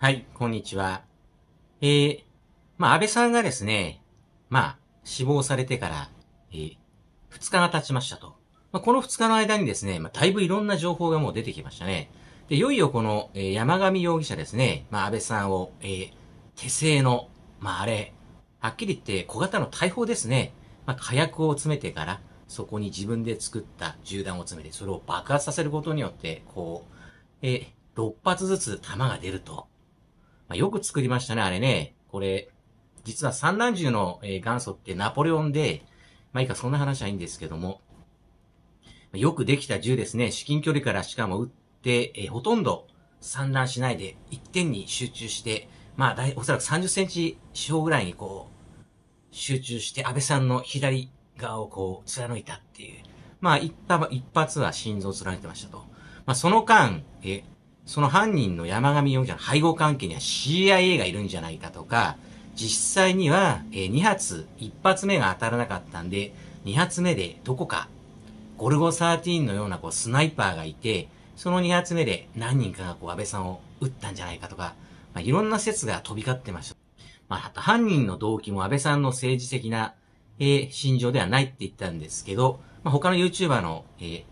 はい、こんにちは。えー、まあ、安倍さんがですね、まあ、死亡されてから、えー、2日が経ちましたと。まあ、この2日の間にですね、まあ、だいぶいろんな情報がもう出てきましたね。で、いよいよこの、えー、山上容疑者ですね、まあ、安倍さんを、えー、手製の、まあ、あれ、はっきり言って小型の大砲ですね、まあ、火薬を詰めてから、そこに自分で作った銃弾を詰めて、それを爆発させることによって、こう、えー、6発ずつ弾が出ると。まあ、よく作りましたね、あれね。これ、実は散乱銃の、え元祖ってナポレオンで、まあいいか、そんな話はいいんですけども、よくできた銃ですね。至近距離からしかも撃って、えー、ほとんど散乱しないで、一点に集中して、まあ、だい、おそらく30センチ四方ぐらいにこう、集中して、安倍さんの左側をこう、貫いたっていう。まあ、一発は心臓を貫いてましたと。まあ、その間、えー、その犯人の山上容疑者の背後関係には CIA がいるんじゃないかとか、実際には、え2発、1発目が当たらなかったんで、2発目でどこか、ゴルゴ13のようなこうスナイパーがいて、その2発目で何人かがこう安倍さんを撃ったんじゃないかとか、まあ、いろんな説が飛び交ってました。まあ、犯人の動機も安倍さんの政治的な、えー、心情ではないって言ったんですけど、まあ、他の YouTuber の、えー、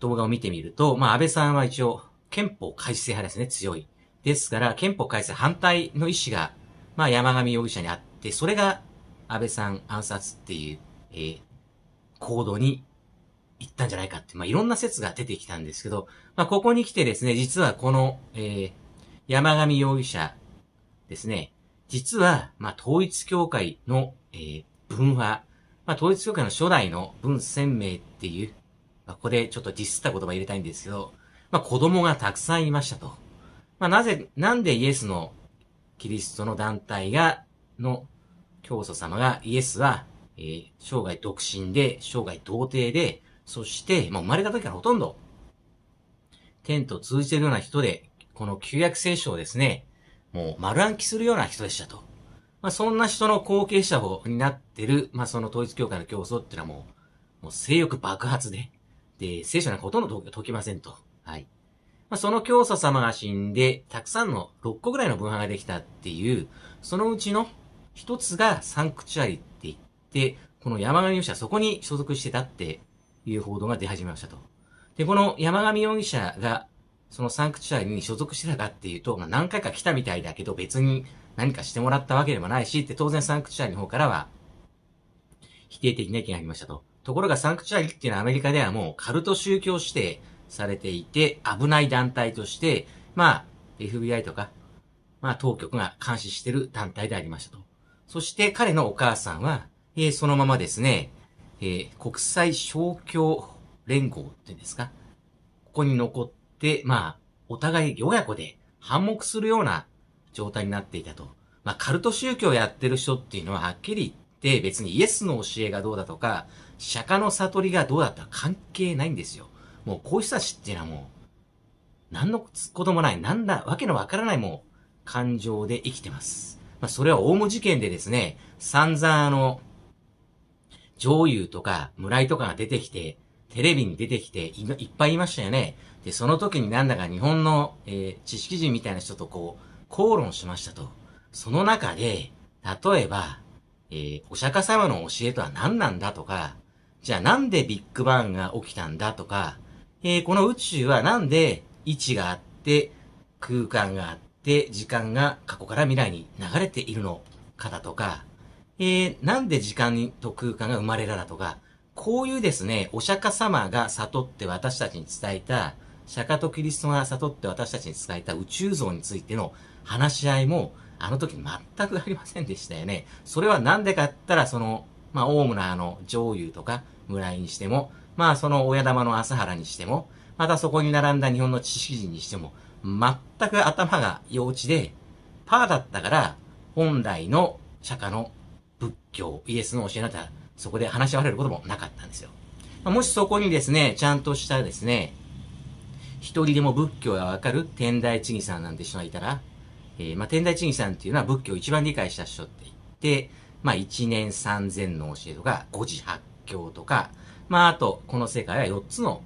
動画を見てみると、まあ、安倍さんは一応、憲法改正派ですね、強い。ですから、憲法改正反対の意思が、まあ、山上容疑者にあって、それが、安倍さん暗殺っていう、えー、行動に行ったんじゃないかって、まあ、いろんな説が出てきたんですけど、まあ、ここに来てですね、実はこの、えー、山上容疑者ですね、実は、まあ、統一教会の、えー、文派、まあ、統一教会の初代の文鮮明っていう、まあ、ここでちょっとディスった言葉入れたいんですけど、まあ、子供がたくさんいましたと。まあ、なぜ、なんでイエスのキリストの団体が、の教祖様が、イエスは、えー、生涯独身で、生涯童貞で、そして、まあ、生まれた時からほとんど、天と通じているような人で、この旧約聖書をですね、もう丸暗記するような人でしたと。まあ、そんな人の後継者をになってる、まあ、その統一教会の競争っていうのはもう、もう性欲爆発で、で、聖書なんかほとんど解きませんと。はい。まあ、その教祖様が死んで、たくさんの6個ぐらいの分派ができたっていう、そのうちの一つがサンクチュアリって言って、この山上容疑者はそこに所属してたっていう報道が出始めましたと。で、この山上容疑者が、そのサンクチュアリに所属してたかっていうと、まあ、何回か来たみたいだけど別に何かしてもらったわけでもないしって当然サンクチュアリの方からは否定的な意見がありましたと。ところがサンクチュアリっていうのはアメリカではもうカルト宗教指定されていて、危ない団体として、まあ、FBI とか、まあ、当局が監視してる団体でありましたと。そして彼のお母さんは、えー、そのままですね、えー、国際勝共連合っていうんですか。ここに残って、まあ、お互い親子で反目するような状態になっていたと。まあ、カルト宗教をやってる人っていうのははっきり言って別にイエスの教えがどうだとか、釈迦の悟りがどうだったら関係ないんですよ。もうこういう人たちっていうのはもう、何のこともない、なんだ、わけのわからないもう、感情で生きてます。まあ、それはオウム事件でですね、散々あの、上優とか村井とかが出てきて、テレビに出てきてい、いっぱいいましたよね。で、その時になんだか日本の、えー、知識人みたいな人とこう、口論しましたと。その中で、例えば、えー、お釈迦様の教えとは何なんだとか、じゃあなんでビッグバンが起きたんだとか、えー、この宇宙はなんで位置があって、空間があって、時間が過去から未来に流れているのかだとか、えー、なんで時間と空間が生まれただとか、こういうですね、お釈迦様が悟って私たちに伝えた、釈迦とキリストが悟って私たちに伝えた宇宙像についての話し合いも、あの時全くありませんでしたよね。それはなんでかって言ったら、その、まあ、オウムのあの、上優とか、村井にしても、まあその親玉の麻原にしても、またそこに並んだ日本の知識人にしても、全く頭が幼稚で、パーだったから、本来の釈迦の仏教、イエスの教えなったら、そこで話し合われることもなかったんですよ。もしそこにですね、ちゃんとしたですね、一人でも仏教がわかる天台地義さんなんて人がいたら、えー、まあ、天台地義さんっていうのは仏教を一番理解した人って言って、まあ、一年三千の教えとか、五時八教とか、まあ、あと、この世界は4つの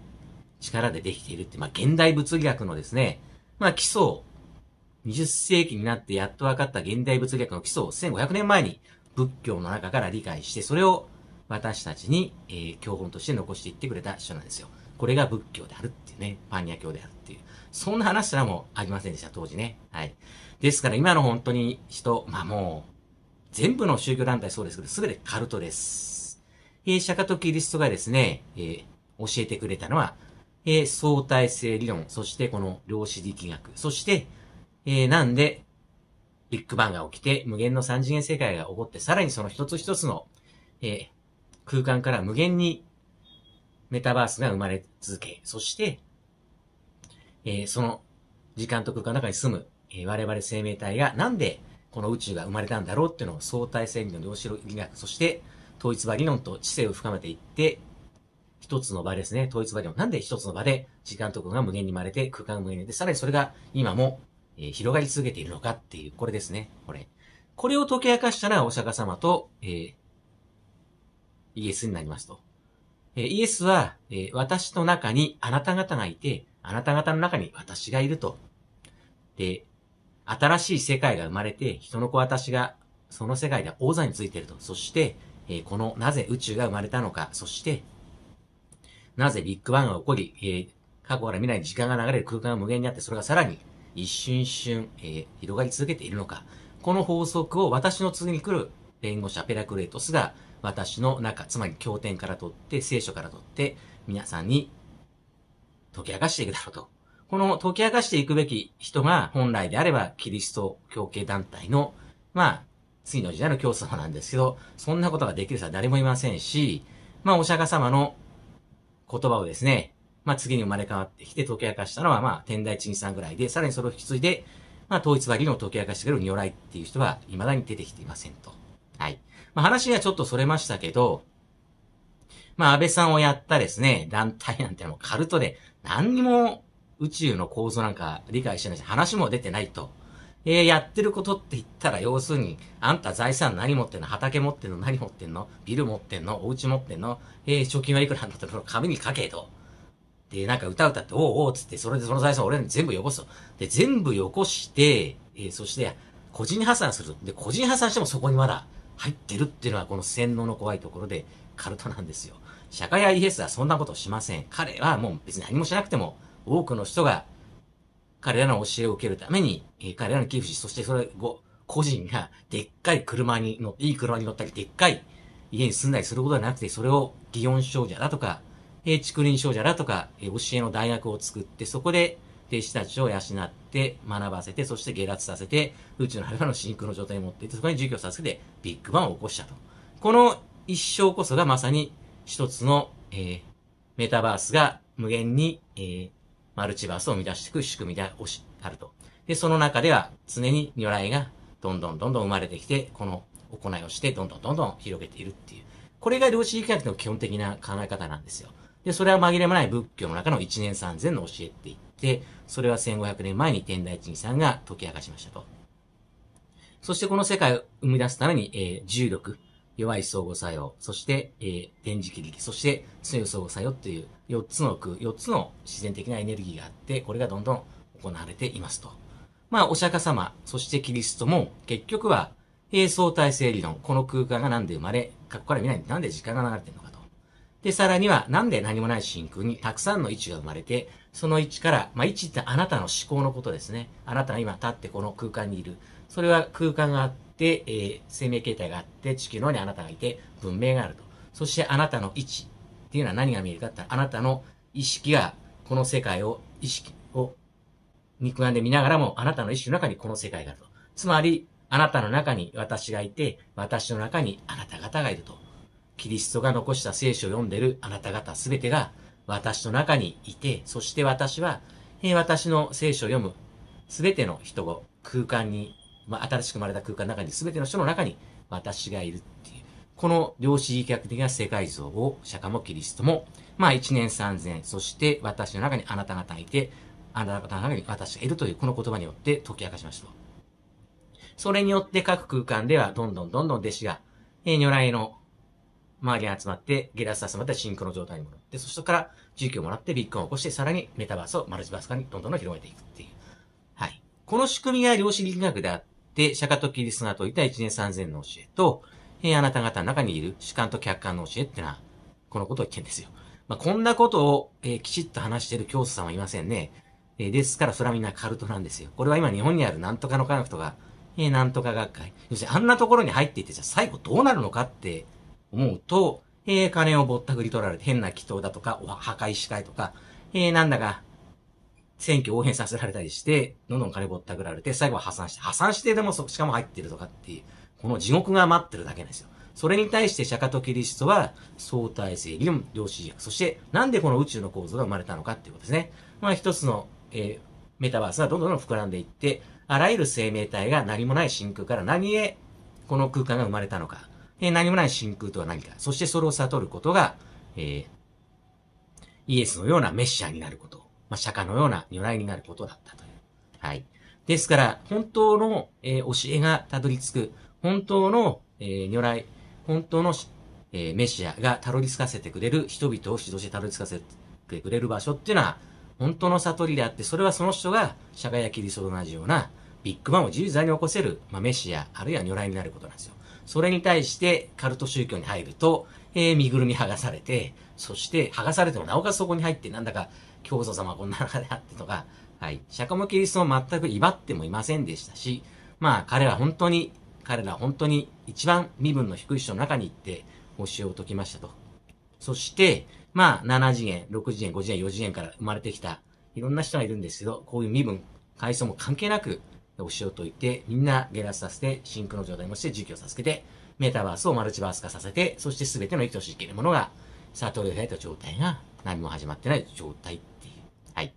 力でできているって、まあ、現代物理学のですね、まあ、基礎を、20世紀になってやっと分かった現代物理学の基礎を1500年前に仏教の中から理解して、それを私たちに、えー、教本として残していってくれた人なんですよ。これが仏教であるっていうね、パンニャ教であるっていう。そんな話すらもありませんでした、当時ね。はい。ですから今の本当に人、まあもう、全部の宗教団体そうですけど、すべてカルトです。え釈迦とキリストがですね、え教えてくれたのは、え相対性理論、そしてこの量子力学、そして、えなんで、ビッグバンが起きて、無限の三次元世界が起こって、さらにその一つ一つの、え空間から無限にメタバースが生まれ続け、そして、えその時間と空間の中に住む、え我々生命体がなんでこの宇宙が生まれたんだろうっていうのを相対性理論、量子力学、そして、統一場理論と知性を深めていって、一つの場ですね、統一場理論。なんで一つの場で時間と空間が無限に生まれて、空間が無限にで、さらにそれが今も、えー、広がり続けているのかっていう、これですね、これ。これを解き明かしたらお釈迦様と、えー、イエスになりますと。えー、イエスは、えー、私の中にあなた方がいて、あなた方の中に私がいると。で、新しい世界が生まれて、人の子私が、その世界で王座についていると。そして、えこのなぜ宇宙が生まれたのか、そして、なぜビッグバンが起こり、え過去から未来に時間が流れる空間が無限にあって、それがさらに一瞬一瞬、え広がり続けているのか、この法則を私の次に来る弁護者ペラクレートスが私の中、つまり経典から取って、聖書から取って、皆さんに解き明かしていくだろうと。この解き明かしていくべき人が本来であればキリスト教系団体の、まあ、次の時代の教祖様なんですけど、そんなことができる人は誰もいませんし、まあ、お釈迦様の言葉をですね、まあ、次に生まれ変わってきて解き明かしたのは、まあ、天台にさんぐらいで、さらにそれを引き継いで、まあ、統一割理論を解き明かしてくれる如来っていう人は、未だに出てきていませんと。はい。まあ、話がちょっとそれましたけど、まあ、安倍さんをやったですね、団体なんてもうカルトで、何にも宇宙の構造なんか理解してないし、話も出てないと。えー、やってることって言ったら、要するに、あんた財産何持ってんの畑持ってんの何持ってんのビル持ってんのお家持ってんのえー、貯金はいくらなんだっての紙に書けと。で、なんか歌歌って、おうおうつって、それでその財産俺らに全部よこすと。で、全部よこして、えー、そして、個人破産する。で、個人破産してもそこにまだ入ってるっていうのは、この洗脳の怖いところで、カルトなんですよ。社会 IS はそんなことしません。彼はもう別に何もしなくても、多くの人が彼らの教えを受けるために、え彼らの寄付し、そしてそれを、個人が、でっかい車に乗って、いい車に乗ったり、でっかい家に住んだりすることはなくて、それを、祇園少女だとか、え竹林少女だとか、え教えの大学を作って、そこで、弟子たちを養って、学ばせて、そして下脱させて、宇宙の春れの真空の状態に持っていって、そこに授業させて、ビッグバンを起こしたと。この一生こそがまさに一つの、えー、メタバースが無限に、えー、マルチバースを生み出していく仕組みであると。で、その中では常に如来がどんどんどんどん生まれてきて、この行いをして、どんどんどんどん広げているっていう。これが量子力学の基本的な考え方なんですよ。で、それは紛れもない仏教の中の一年三千の教えって言って、それは1500年前に天台一さんが解き明かしましたと。そしてこの世界を生み出すために、えー、重力、弱い相互作用、そして、えー、電磁気力、そして強い相互作用っていう4つの区、4つの自然的なエネルギーがあって、これがどんどん行われていますと。まあ、お釈迦様、そしてキリストも、結局は、平相対性理論、この空間がなんで生まれ、過去から見ないなんで時間が流れてるのかと。で、さらには、なんで何もない真空にたくさんの位置が生まれて、その位置から、まあ、位置ってあなたの思考のことですね。あなたが今立ってこの空間にいる。それは空間があって、で、えー、生命形態があって、地球の方にあなたがいて、文明があると。そしてあなたの位置っていうのは何が見えるかってあなたの意識が、この世界を、意識を肉眼で見ながらも、あなたの意識の中にこの世界があると。つまり、あなたの中に私がいて、私の中にあなた方がいると。キリストが残した聖書を読んでるあなた方すべてが、私の中にいて、そして私は、えー、私の聖書を読むすべての人を空間にまあ、新しく生まれた空間の中に、すべての人の中に、私がいるっていう。この量子力学的な世界像を、釈迦もキリストも、まあ、一年三千、そして私の中にあなた方いて、あなた方の中に私がいるという、この言葉によって解き明かしました。それによって各空間では、どんどんどんどん弟子が、えー、如来の周りに集まって、ゲラス集まって真空の状態に戻って、そしてから、住居をもらってビッグを起こして、さらにメタバースをマルチバース化にどんどん広げていくっていう。はい。この仕組みが量子力学であって、で、釈迦とキリストがといた一年三千の教えと、えー、あなた方の中にいる主観と客観の教えってのは、このことを言ってんですよ。まあ、こんなことを、えー、きちっと話してる教祖さんはいませんね。えー、ですから、それはみんなカルトなんですよ。これは今日本にあるなんとかの科学とか、えー、なんとか学会。要するに、あんなところに入っていて、じゃあ最後どうなるのかって思うと、えー、金をぼったくり取られて変な祈祷だとか、破壊し会とか、えー、なんだか、選挙応援させられたりして、どんどん金ぼったくられて、最後は破産して、破産してでもそ、しかも入ってるとかっていう、この地獄が待ってるだけなんですよ。それに対して釈迦とキリストは相対性理論、量子力、そしてなんでこの宇宙の構造が生まれたのかっていうことですね。まあ一つの、えー、メタバースがどんどん膨らんでいって、あらゆる生命体が何もない真空から何へこの空間が生まれたのか、えー、何もない真空とは何か、そしてそれを悟ることが、えー、イエスのようなメシアになること。まあ、釈迦のような如来になることだったという。はい。ですから、本当の、えー、教えがたどり着く、本当の、えー、如来、本当の、えー、メシアがたどり着かせてくれる、人々を指導してたどり着かせてくれる場所っていうのは、本当の悟りであって、それはその人が、釈迦やキリストと同じような、ビッグマンを自由自に起こせる、まあ、メシア、あるいは如来になることなんですよ。それに対して、カルト宗教に入ると、えー、身ぐるみ剥がされて、そして、剥がされても、なおかつそこに入って、なんだか、教祖様こんな中であってとか、はい、釈迦もキリストも全く威張ってもいませんでしたし、まあ彼ら本当に、彼ら本当に一番身分の低い人の中に行って教えを解きましたと。そして、まあ7次元、6次元、5次元、4次元から生まれてきたいろんな人がいるんですけど、こういう身分、階層も関係なく教えを解いて、みんな下落させて、真空の状態もして儒をさせて、メタバースをマルチバース化させて、そして全ての生きとし生きるものが悟りを開いた状態が何も始まってない状態っていう。はい。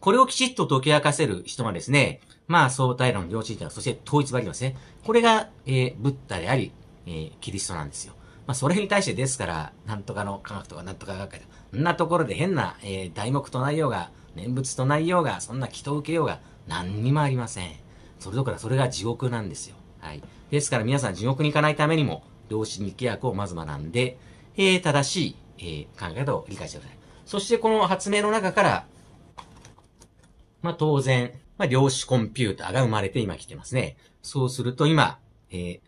これをきちっと解き明かせる人がですね、まあ相対論、両親はそして統一ばりですね。これが、えー、ブッダであり、えー、キリストなんですよ。まあそれに対してですから、なんとかの科学とかなんとか学会とか、そんなところで変な、えー、題目と内容が、念仏と内容が、そんな祈祷受けようが、何にもありません。それどころかそれが地獄なんですよ。はい。ですから皆さん地獄に行かないためにも、親に契約をまず学んで、えー、正しいえー、考え方を理解してください。そしてこの発明の中から、まあ、当然、まあ、量子コンピューターが生まれて今来てますね。そうすると今、えー、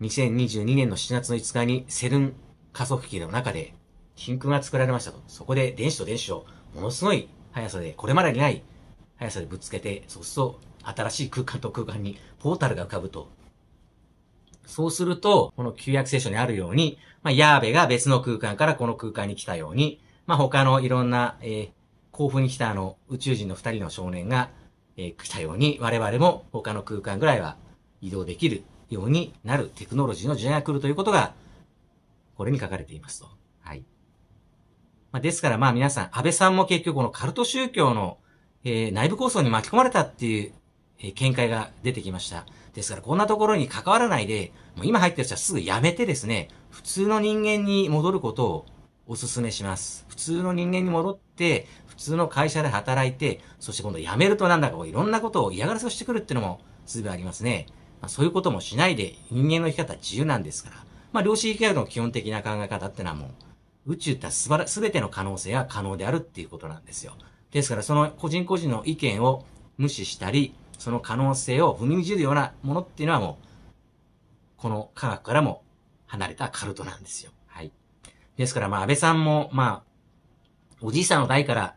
2022年の7月の5日にセルン加速器の中で真空が作られましたと。そこで電子と電子をものすごい速さで、これまでにない速さでぶつけて、そうすると新しい空間と空間にポータルが浮かぶとそうすると、この旧約聖書にあるように、まあ、ヤーベが別の空間からこの空間に来たように、まあ、他のいろんな、えー、甲府に来たあの宇宙人の二人の少年が、えー、来たように、我々も他の空間ぐらいは移動できるようになるテクノロジーの時代が来るということが、これに書かれていますと。はい。まあ、ですからまあ皆さん、安倍さんも結局このカルト宗教の、えー、内部構想に巻き込まれたっていうえー、見解が出てきました。ですから、こんなところに関わらないで、もう今入ってる人はすぐやめてですね、普通の人間に戻ることをお勧めします。普通の人間に戻って、普通の会社で働いて、そして今度辞めるとなんだかこういろんなことを嫌がらせをしてくるっていうのもすぐありますね。まあ、そういうこともしないで、人間の生き方は自由なんですから。まあ、量子力学の基本的な考え方ってのはもう、宇宙ってすばら、すべての可能性が可能であるっていうことなんですよ。ですから、その個人個人の意見を無視したり、その可能性を踏みにじるようなものっていうのはもう、この科学からも離れたカルトなんですよ。はい。ですからまあ安倍さんも、まあ、おじいさんの代から、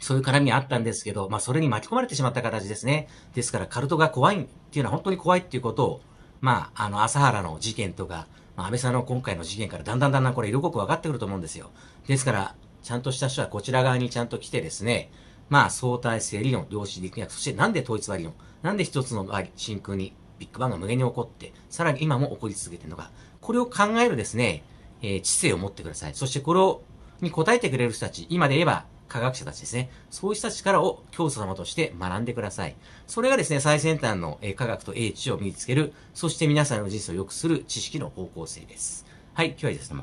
そういう絡みあったんですけど、まあそれに巻き込まれてしまった形ですね。ですからカルトが怖いっていうのは本当に怖いっていうことを、まああの麻原の事件とか、まあ、安倍さんの今回の事件からだんだんだんだんこれ色濃く分かってくると思うんですよ。ですから、ちゃんとした人はこちら側にちゃんと来てですね、まあ相対性理論、量子力学、そしてなんで統一割理論、なんで一つの真空にビッグバンが無限に起こって、さらに今も起こり続けているのか、これを考えるですね、えー、知性を持ってください。そしてこれを、に答えてくれる人たち、今で言えば科学者たちですね。そういう人たちからを教祖様として学んでください。それがですね、最先端の科学と英知を身につける、そして皆さんの人生を良くする知識の方向性です。はい、今日はですね、